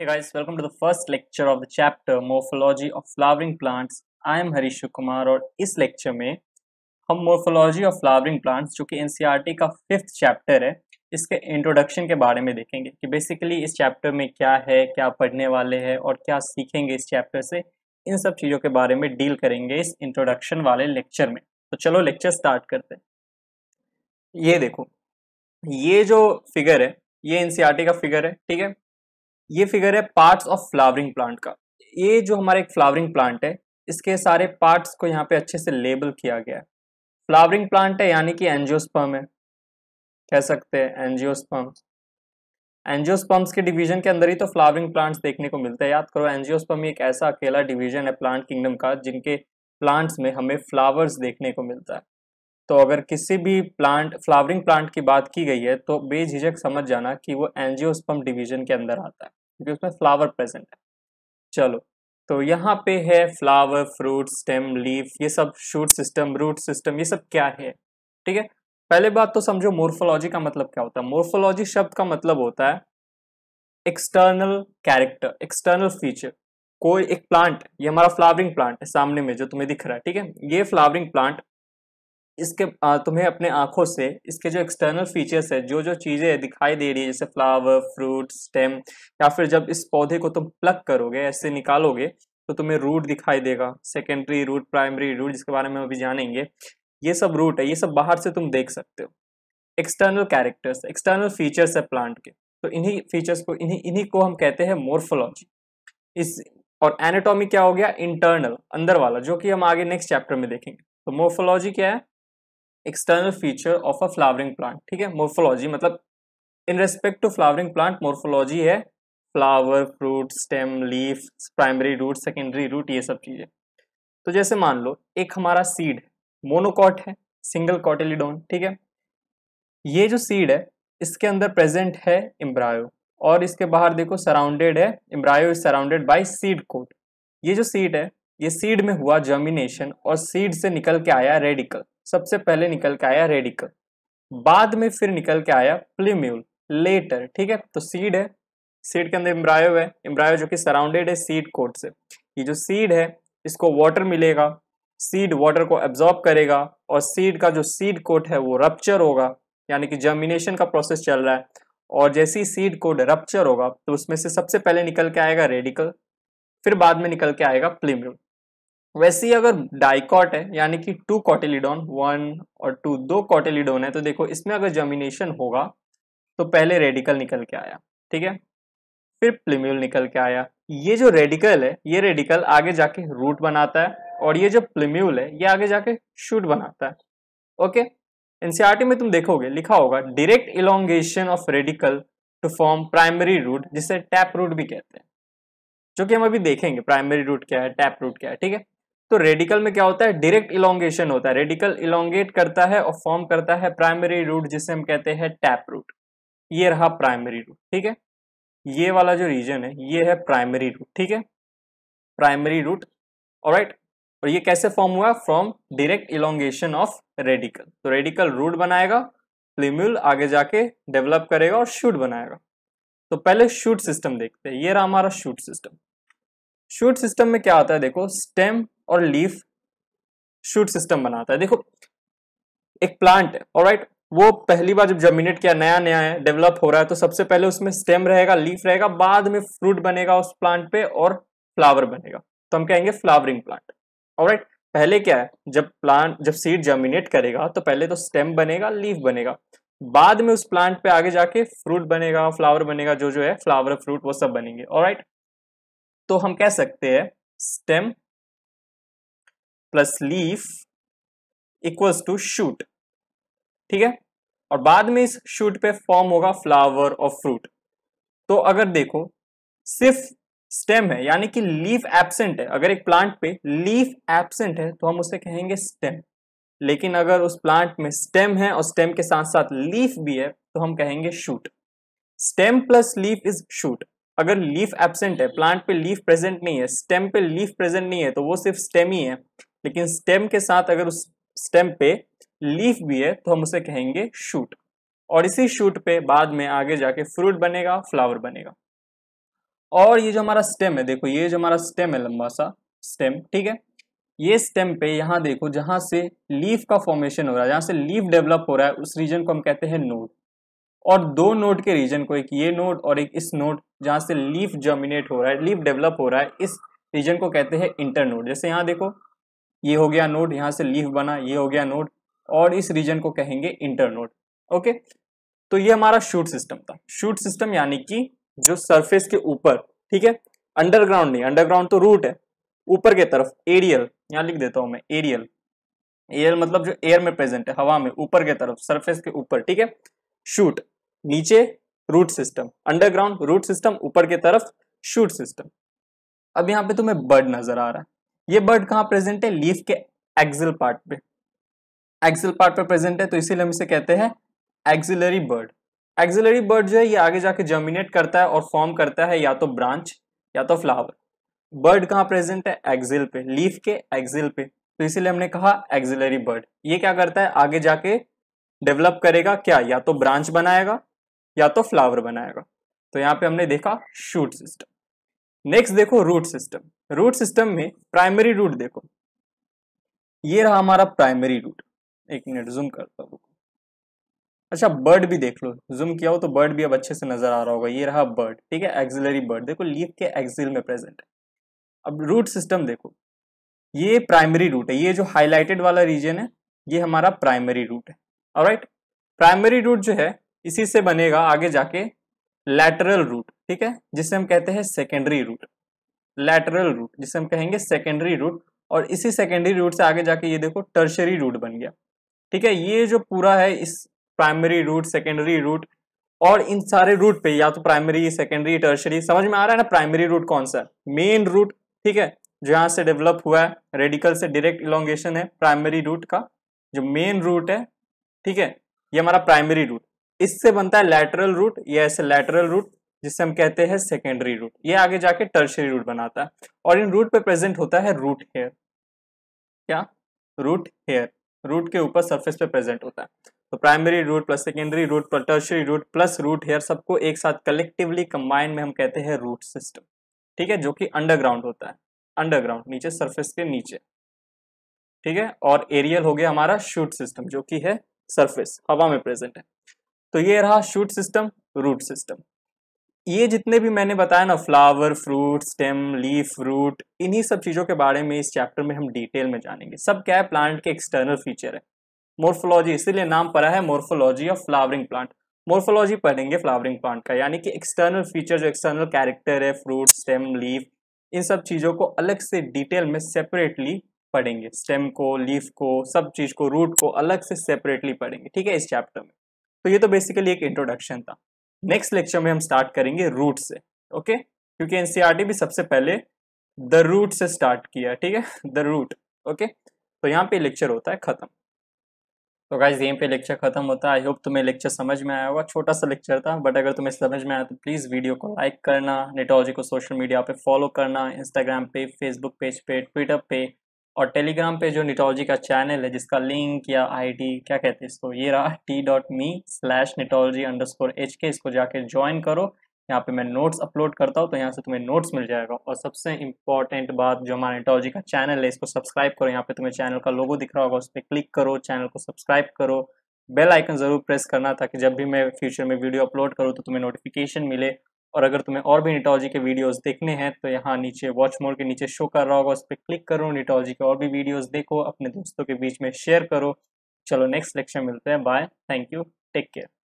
Hey guys, welcome to the first lecture of the chapter Morphology of Flowering Plants. I am Harish Kumar और इस lecture में हम Morphology of Flowering Plants जो कि NCERT का fifth chapter है इसके introduction के बारे में देखेंगे कि basically इस chapter में क्या है क्या पढ़ने वाले हैं और क्या सीखेंगे इस chapter से इन सब चीज़ों के बारे में डील करेंगे इस इंट्रोडक्शन वाले lecture में तो चलो लेक्चर स्टार्ट करते हैं ये देखो ये जो फिगर है ये एनसीआरटी का फिगर है ठीक है ये फिगर है पार्ट्स ऑफ फ्लावरिंग प्लांट का ये जो हमारा एक फ्लावरिंग प्लांट है इसके सारे पार्ट्स को यहाँ पे अच्छे से लेबल किया गया है फ्लावरिंग प्लांट है यानी कि एनजियोस्पर्म है कह सकते हैं एनजियोस्पर्म्स एनजियोस्पर्म्स के डिवीजन के अंदर ही तो फ्लावरिंग प्लांट्स देखने को मिलते हैं याद करो एनजियोस्पर्म एक ऐसा अकेला डिवीजन है प्लांट किंगडम का जिनके प्लांट्स में हमें फ्लावर्स देखने को मिलता है तो अगर किसी भी प्लांट फ्लावरिंग प्लांट की बात की गई है तो बेझिझक समझ जाना कि वो एनजियोस्पर्म डिवीजन के अंदर आता है क्योंकि उसमें फ्लावर प्रेजेंट है चलो तो यहाँ पे है फ्लावर फ्रूट स्टेम लीफ ये सब शूट सिस्टम रूट सिस्टम ये सब क्या है ठीक है पहले बात तो समझो मोर्फोलॉजी का मतलब क्या होता है मोर्फोलॉजी शब्द का मतलब होता है एक्सटर्नल कैरेक्टर एक्सटर्नल फीचर कोई एक प्लांट ये हमारा फ्लावरिंग प्लांट है सामने में जो तुम्हें दिख रहा है ठीक है ये फ्लावरिंग प्लांट इसके तुम्हें अपने आंखों से इसके जो एक्सटर्नल फीचर्स है जो जो चीज़ें दिखाई दे रही है जैसे फ्लावर फ्रूट स्टेम या फिर जब इस पौधे को तुम प्लग करोगे ऐसे निकालोगे तो तुम्हें रूट दिखाई देगा सेकेंडरी रूट प्राइमरी रूट जिसके बारे में अभी जानेंगे ये सब रूट है ये सब बाहर से तुम देख सकते हो एक्सटर्नल कैरेक्टर्स एक्सटर्नल फीचर्स है प्लांट के तो इन्हीं फीचर्स को इन्हीं इन्हीं को हम कहते हैं मोर्फोलॉजी इस और एनाटॉमी क्या हो गया इंटरनल अंदर वाला जो कि हम आगे नेक्स्ट चैप्टर में देखेंगे तो मोर्फोलॉजी क्या है external feature of a flowering plant ठीक है मोर्फोलॉजी मतलब in respect to flowering plant morphology है flower fruit stem leaf primary root secondary root ये सब चीज़ें तो जैसे मान लो एक हमारा सीड मोनोकॉट है सिंगल कॉटेलिडोन ठीक है ये जो सीड है इसके अंदर प्रेजेंट है इम्ब्रायो और इसके बाहर देखो सराउंडेड है embryo is surrounded by seed coat ये जो सीड है ये सीड में हुआ जर्मिनेशन और सीड से निकल के आया रेडिकल सबसे पहले निकल के आया रेडिकल बाद में फिर निकल के आया प्लीम्यूल लेटर ठीक है तो सीड है सीड के अंदर इम्ब्रायो है इम्ब्रायो जो कि सराउंडेड है सीड कोट से ये जो सीड है इसको वाटर मिलेगा सीड वाटर को एब्जॉर्ब करेगा और सीड का जो सीड कोट है वो रप्चर होगा यानी कि जर्मिनेशन का प्रोसेस चल रहा है और जैसे ही सीड कोड रप्चर होगा तो उसमें से सबसे पहले निकल के आएगा रेडिकल फिर बाद में निकल के आएगा प्लीम्यूल वैसे ही अगर डाइकॉट है यानी कि टू कॉटेलिडोन वन और टू दो कॉटेलिडोन है तो देखो इसमें अगर जर्मिनेशन होगा तो पहले रेडिकल निकल के आया ठीक है फिर प्लिम्यूल निकल के आया ये जो रेडिकल है ये रेडिकल आगे जाके रूट बनाता है और ये जो प्लीम्यूल है ये आगे जाके शूट बनाता है ओके एनसीआरटी में तुम देखोगे लिखा होगा direct elongation of radical to form primary root जिसे टैप रूट भी कहते हैं जो कि हम अभी देखेंगे प्राइमरी रूट क्या है टैप रूट क्या है ठीक है तो रेडिकल में क्या होता है डायरेक्ट इलोंगेशन होता है रेडिकल इलोंगेट करता है और फॉर्म करता है प्राइमरी रूट जिसे हम कहते हैं टैप रूट ये रहा प्राइमरी रूट ठीक है ये वाला जो रीजन है ये है प्राइमरी रूट ठीक है प्राइमरी रूट और और ये कैसे फॉर्म हुआ from direct elongation of radical तो रेडिकल रूट बनाएगा प्लीम्यूल आगे जाके डेवलप करेगा और शूट बनाएगा तो पहले शूट सिस्टम देखते हैं ये रहा हमारा शूट सिस्टम शूट सिस्टम में क्या आता है देखो स्टेम और लीफ शूट सिस्टम बनाता है देखो एक प्लांट और राइट वो पहली बार जब जर्मिनेट किया नया नया है डेवलप हो रहा है तो सबसे पहले उसमें स्टेम रहेगा लीफ रहेगा बाद में फ्रूट बनेगा उस प्लांट पे और फ्लावर बनेगा तो हम कहेंगे फ्लावरिंग प्लांट और राइट पहले क्या है जब प्लांट जब सीड जर्मिनेट करेगा तो पहले तो स्टेम बनेगा लीफ बनेगा बाद में उस प्लांट पे आगे जाके फ्रूट बनेगा फ्लावर बनेगा जो जो है फ्लावर फ्रूट वो सब बनेंगे और तो हम कह सकते हैं stem plus leaf equals to shoot ठीक है और बाद में इस शूट पे फॉर्म होगा फ्लावर और फ्रूट तो अगर देखो सिर्फ स्टेम है यानी कि लीफ एब्सेंट है अगर एक प्लांट पे लीफ एब्सेंट है तो हम उसे कहेंगे स्टेम लेकिन अगर उस प्लांट में स्टेम है और स्टेम के साथ साथ लीफ भी है तो हम कहेंगे shoot stem plus leaf is shoot अगर लीफ एब्सेंट है प्लांट पे लीफ प्रेजेंट नहीं है स्टेम पे लीफ प्रेजेंट नहीं है तो वो सिर्फ स्टेम ही है लेकिन स्टेम के साथ अगर उस स्टेम पे लीफ भी है तो हम उसे कहेंगे शूट और इसी शूट पे बाद में आगे जाके फ्रूट बनेगा फ्लावर बनेगा और ये जो हमारा स्टेम है देखो ये जो हमारा स्टेम है लंबा सा स्टेम ठीक है ये स्टेम पे यहाँ देखो जहां से लीफ का फॉर्मेशन हो रहा है जहां से लीफ डेवलप हो रहा है उस रीजन को हम कहते हैं नोड और दो नोड के रीजन को एक ये नोड और एक इस नोड जहां से लीफ जर्मिनेट हो रहा है लीफ डेवलप हो रहा है इस रीजन को कहते हैं इंटर नोड जैसे यहाँ देखो ये हो गया नोड यहाँ से लीफ बना ये हो गया नोड और इस रीजन को कहेंगे इंटर नोड ओके तो ये हमारा शूट सिस्टम था शूट सिस्टम यानी कि जो सरफेस के ऊपर ठीक है अंडरग्राउंड नहीं अंडरग्राउंड तो रूट है ऊपर के तरफ एरियल यहाँ लिख देता हूँ मैं एरियल एरियल मतलब जो एयर में प्रेजेंट है हवा में ऊपर के तरफ सरफेस के ऊपर ठीक है शूट नीचे root system underground root system ऊपर के तरफ शूट सिस्टम अब यहाँ पे तुम्हें तो बर्ड नजर आ रहा है ये बर्ड कहाँ प्रेजेंट है लीफ के एक्सिल पार्ट पे एक्सिल पार्ट पे प्रेजेंट है तो इसीलिए हम इसे कहते हैं एक्सिलरी बर्ड एक्सिलरी बर्ड जो है ये आगे जाके जर्मिनेट करता है और फॉर्म करता है या तो ब्रांच या तो फ्लावर बर्ड कहाँ प्रेजेंट है एक्सिल पे लीफ के एक्सिल पे तो इसीलिए हमने कहा एक्सिलरी बर्ड ये क्या करता है आगे जाके डेवलप करेगा क्या या तो ब्रांच बनाएगा या तो फ्लावर बनाएगा तो यहाँ पे हमने देखा शूट सिस्टम नेक्स्ट देखो रूट सिस्टम रूट सिस्टम में प्राइमरी रूट देखो ये रहा हमारा प्राइमरी रूट एक मिनट जूम करता हूँ अच्छा बर्ड भी देख लो जूम किया हो तो बर्ड भी अब अच्छे से नजर आ रहा होगा ये रहा बर्ड ठीक है एक्सिलरी बर्ड देखो लीफ के एक्सिल में प्रेजेंट है अब रूट सिस्टम देखो ये प्राइमरी रूट है ये जो हाईलाइटेड वाला रीजन है ये हमारा प्राइमरी रूट है राइट प्राइमरी रूट जो है इसी से बनेगा आगे जाके लैटरल रूट ठीक है जिसे हम कहते हैं सेकेंडरी रूट लैटरल रूट जिसे हम कहेंगे सेकेंडरी रूट और इसी सेकेंडरी रूट से आगे जाके ये देखो टर्शरी रूट बन गया ठीक है ये जो पूरा है इस प्राइमरी रूट सेकेंडरी रूट और इन सारे रूट पे या तो प्राइमरी सेकेंडरी टर्शरी समझ में आ रहा है ना प्राइमरी रूट कौन सा मेन रूट ठीक है जो यहाँ से डेवलप हुआ है रेडिकल से डायरेक्ट इलोंगेशन है प्राइमरी रूट का जो मेन रूट है ठीक है ये हमारा प्राइमरी रूट इससे बनता है लैटरल रूट या ऐसे लैटरल रूट जिसे हम कहते हैं सेकेंडरी रूट ये आगे जाके टर्शरी रूट बनाता है और इन रूट पे प्रेजेंट होता है रूट हेयर क्या रूट हेयर रूट के ऊपर सरफेस पे प्रेजेंट होता है तो primary root plus secondary root plus tertiary root plus root hair सबको एक साथ कलेक्टिवली कंबाइन में हम कहते हैं रूट सिस्टम ठीक है जो कि अंडरग्राउंड होता है अंडरग्राउंड नीचे सरफेस के नीचे ठीक है और एरियल हो गया हमारा शूट सिस्टम जो कि है सरफेस हवा में प्रेजेंट है तो ये रहा शूट सिस्टम रूट सिस्टम ये जितने भी मैंने बताया ना flower fruit stem leaf root इन्हीं सब चीज़ों के बारे में इस चैप्टर में हम डिटेल में जानेंगे सब क्या है प्लांट के एक्सटर्नल फीचर है मोर्फोलॉजी इसीलिए नाम पड़ा है morphology of flowering plant morphology पढ़ेंगे फ्लावरिंग प्लांट का यानी कि एक्सटर्नल फीचर जो एक्सटर्नल कैरेक्टर है फ्रूट स्टेम लीफ इन सब चीज़ों को अलग से डिटेल में सेपरेटली पढ़ेंगे स्टेम को लीफ को सब चीज़ को रूट को अलग से सेपरेटली पढ़ेंगे ठीक है इस चैप्टर में तो ये तो बेसिकली एक इंट्रोडक्शन था नेक्स्ट लेक्चर में हम स्टार्ट करेंगे रूट से ओके क्योंकि एनसीआरटी e भी सबसे पहले द रूट से स्टार्ट किया ठीक है द रूट ओके तो यहाँ पे लेक्चर होता है खत्म तो गाइज यहीं पे लेक्चर खत्म होता है आई होप तुम्हें लेक्चर समझ में आया होगा छोटा सा लेक्चर था बट अगर तुम्हें समझ में आया तो प्लीज़ वीडियो को लाइक करना नेटोलॉजी को सोशल मीडिया पे फॉलो करना इंस्टाग्राम पे फेसबुक पेज पे ट्विटर पे और टेलीग्राम पे जो निटोलॉजी का चैनल है जिसका लिंक या आईडी क्या कहते हैं इसको ये रहा टी डॉट मी स्लैश निटोलॉजी अंडर स्कोर एच के इसको जाके ज्वाइन करो यहाँ पे मैं नोट्स अपलोड करता हूँ तो यहाँ से तुम्हें नोट्स मिल जाएगा और सबसे इंपॉर्टेंट बात जो हमारा निटोलॉजी का चैनल है इसको सब्सक्राइब करो यहाँ पे तुम्हें चैनल का लोगो दिख रहा होगा उस पर क्लिक करो चैनल को सब्सक्राइब करो बेल आइकन ज़रूर प्रेस करना ताकि जब भी मैं फ्यूचर में वीडियो अपलोड करूँ तो तुम्हें नोटिफिकेशन मिले और अगर तुम्हें और भी नेटोलॉजी के वीडियोस देखने हैं तो यहाँ नीचे वॉच मोड के नीचे शो कर रहा होगा उस पर क्लिक करो नेटोलॉजी के और भी वीडियोस देखो अपने दोस्तों के बीच में शेयर करो चलो नेक्स्ट लेक्चर मिलते हैं bye thank you take care